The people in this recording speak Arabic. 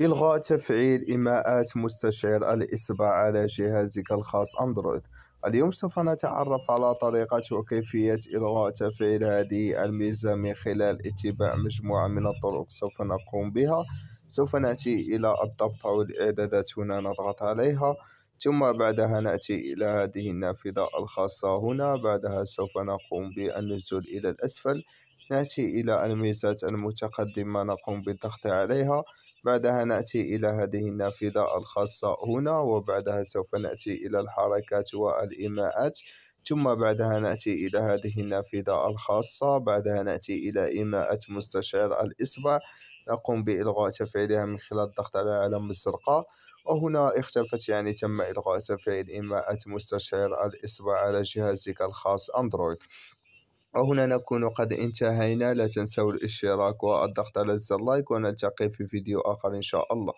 إلغاء تفعيل إيماءات مستشعر الإصبع على جهازك الخاص أندرويد اليوم سوف نتعرف على طريقة وكيفية إلغاء تفعيل هذه الميزة من خلال اتباع مجموعة من الطرق سوف نقوم بها سوف نأتي إلى الضبط أو الإعدادات هنا نضغط عليها ثم بعدها نأتي إلى هذه النافذة الخاصة هنا بعدها سوف نقوم بالنزول إلى الأسفل نأتي إلى الميزات المتقدمة نقوم بالضغط عليها بعدها نأتي إلى هذه النافذة الخاصة هنا وبعدها سوف نأتي إلى الحركات والإيماءات ثم بعدها نأتي إلى هذه النافذة الخاصة بعدها نأتي إلى إيماءة مستشعر الإصبع نقوم بإلغاء تفعيلها من خلال الضغط على العلم الزرقاء وهنا اختفت يعني تم إلغاء تفعيل إيماءة مستشعر الإصبع على جهازك الخاص أندرويد وهنا نكون قد انتهينا لا تنسوا الاشتراك والضغط على زر لايك ونلتقي في فيديو آخر إن شاء الله